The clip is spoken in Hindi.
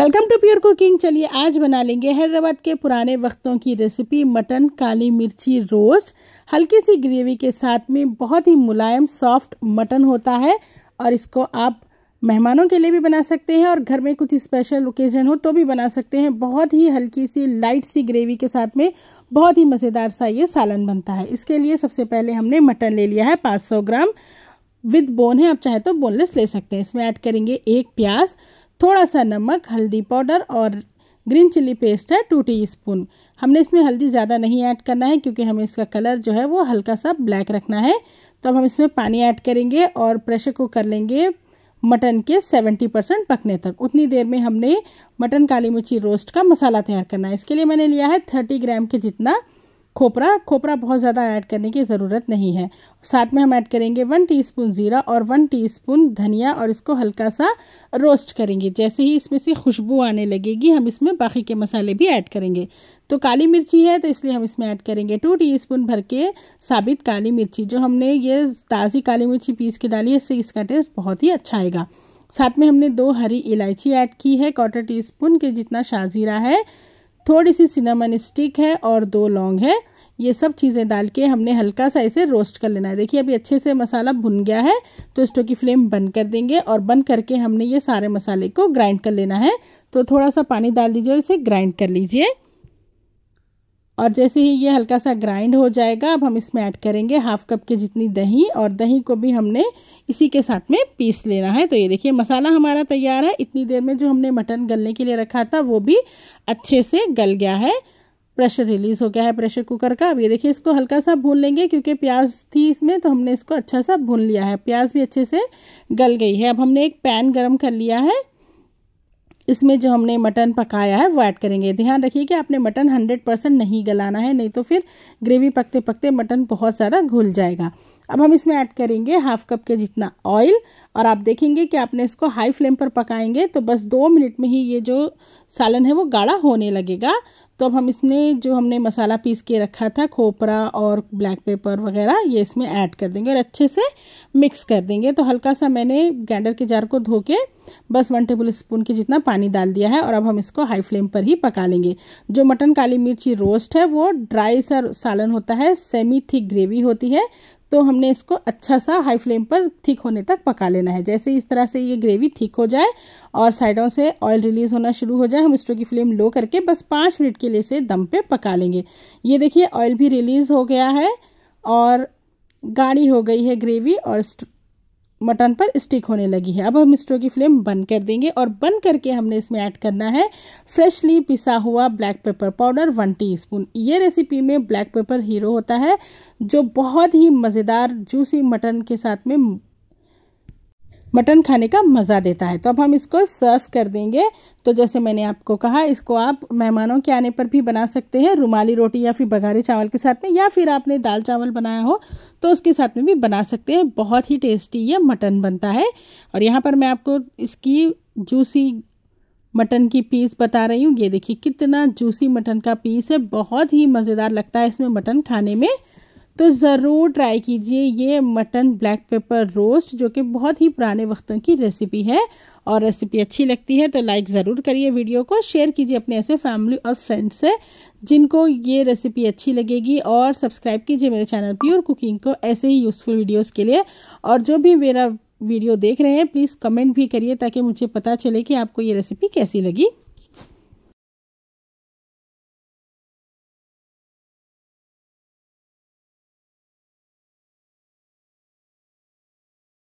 वेलकम टू प्योर कुकिंग चलिए आज बना लेंगे हैदराबाद के पुराने वक्तों की रेसिपी मटन काली मिर्ची रोस्ट हल्की सी ग्रेवी के साथ में बहुत ही मुलायम सॉफ्ट मटन होता है और इसको आप मेहमानों के लिए भी बना सकते हैं और घर में कुछ स्पेशल ओकेजन हो तो भी बना सकते हैं बहुत ही हल्की सी लाइट सी ग्रेवी के साथ में बहुत ही मज़ेदार सा ये सालन बनता है इसके लिए सबसे पहले हमने मटन ले लिया है पाँच ग्राम विद बोन है आप चाहे तो बोनलेस ले सकते हैं इसमें ऐड करेंगे एक प्याज थोड़ा सा नमक हल्दी पाउडर और ग्रीन चिली पेस्ट है टू टी स्पून हमने इसमें हल्दी ज़्यादा नहीं ऐड करना है क्योंकि हमें इसका कलर जो है वो हल्का सा ब्लैक रखना है तो अब हम इसमें पानी ऐड करेंगे और प्रेशर कुक कर लेंगे मटन के 70 परसेंट पकने तक उतनी देर में हमने मटन काली मिर्ची रोस्ट का मसाला तैयार करना है इसके लिए मैंने लिया है 30 ग्राम के जितना खोपरा खोपरा बहुत ज़्यादा ऐड करने की ज़रूरत नहीं है साथ में हम ऐड करेंगे वन टीस्पून ज़ीरा और वन टीस्पून धनिया और इसको हल्का सा रोस्ट करेंगे जैसे ही इसमें से खुशबू आने लगेगी हम इसमें बाकी के मसाले भी ऐड करेंगे तो काली मिर्ची है तो इसलिए हम इसमें ऐड करेंगे टू स्पून भर के साबित काली मिर्ची जो हमने ये ताज़ी काली मिर्ची पीस के डाली है इससे इसका टेस्ट बहुत ही अच्छा आएगा साथ में हमने दो हरी इलायची ऐड की है क्वार्टर टी स्पून के जितना शाजीरा है थोड़ी सी सिनेमन स्टिक है और दो लौंग है ये सब चीज़ें डाल के हमने हल्का सा इसे रोस्ट कर लेना है देखिए अभी अच्छे से मसाला भुन गया है तो स्टोव की फ्लेम बंद कर देंगे और बंद करके हमने ये सारे मसाले को ग्राइंड कर लेना है तो थोड़ा सा पानी डाल दीजिए और इसे ग्राइंड कर लीजिए और जैसे ही ये हल्का सा ग्राइंड हो जाएगा अब हम इसमें ऐड करेंगे हाफ कप के जितनी दही और दही को भी हमने इसी के साथ में पीस लेना है तो ये देखिए मसाला हमारा तैयार है इतनी देर में जो हमने मटन गलने के लिए रखा था वो भी अच्छे से गल गया है प्रेशर रिलीज़ हो गया है प्रेशर कुकर का अब ये देखिए इसको हल्का सा भून लेंगे क्योंकि प्याज थी इसमें तो हमने इसको अच्छा सा भून लिया है प्याज भी अच्छे से गल गई है अब हमने एक पैन गर्म कर लिया है इसमें जो हमने मटन पकाया है वो ऐड करेंगे ध्यान रखिए कि आपने मटन हंड्रेड परसेंट नहीं गलाना है नहीं तो फिर ग्रेवी पकते पकते मटन बहुत ज़्यादा घुल जाएगा अब हम इसमें ऐड करेंगे हाफ कप के जितना ऑयल और आप देखेंगे कि आपने इसको हाई फ्लेम पर पकाएंगे तो बस दो मिनट में ही ये जो सालन है वो गाढ़ा होने लगेगा तो अब हम इसमें जो हमने मसाला पीस के रखा था खोपरा और ब्लैक पेपर वगैरह ये इसमें ऐड कर देंगे और अच्छे से मिक्स कर देंगे तो हल्का सा मैंने ग्राइंडर के जार को धो के बस वन टेबल स्पून के जितना पानी डाल दिया है और अब हम इसको हाई फ्लेम पर ही पका लेंगे जो मटन काली मिर्ची रोस्ट है वो ड्राई सा सालन होता है सेमी थिक ग्रेवी होती है तो हमने इसको अच्छा सा हाई फ्लेम पर ठीक होने तक पका लेना है जैसे इस तरह से ये ग्रेवी ठीक हो जाए और साइडों से ऑयल रिलीज़ होना शुरू हो जाए हम स्टोव की फ्लेम लो करके बस पाँच मिनट के लिए इसे दम पे पका लेंगे ये देखिए ऑयल भी रिलीज़ हो गया है और गाढ़ी हो गई है ग्रेवी और मटन पर स्टिक होने लगी है अब हम स्टोव की फ्लेम बंद कर देंगे और बंद करके हमने इसमें ऐड करना है फ्रेशली पिसा हुआ black pepper powder one teaspoon ये रेसिपी में ब्लैक पेपर हीरो होता है जो बहुत ही मज़ेदार जूसी मटन के साथ में मटन खाने का मज़ा देता है तो अब हम इसको सर्व कर देंगे तो जैसे मैंने आपको कहा इसको आप मेहमानों के आने पर भी बना सकते हैं रुमाली रोटी या फिर बघारी चावल के साथ में या फिर आपने दाल चावल बनाया हो तो उसके साथ में भी बना सकते हैं बहुत ही टेस्टी ये मटन बनता है और यहाँ पर मैं आपको इसकी जूसी मटन की पीस बता रही हूँ ये देखिए कितना जूसी मटन का पीस है बहुत ही मज़ेदार लगता है इसमें मटन खाने में तो ज़रूर ट्राई कीजिए ये मटन ब्लैक पेपर रोस्ट जो कि बहुत ही पुराने वक्तों की रेसिपी है और रेसिपी अच्छी लगती है तो लाइक ज़रूर करिए वीडियो को शेयर कीजिए अपने ऐसे फैमिली और फ्रेंड्स से जिनको ये रेसिपी अच्छी लगेगी और सब्सक्राइब कीजिए मेरे चैनल प्योर कुकिंग को ऐसे ही यूज़फुल वीडियोज़ के लिए और जो भी मेरा वीडियो देख रहे हैं प्लीज़ कमेंट भी करिए ताकि मुझे पता चले कि आपको ये रेसिपी कैसी लगी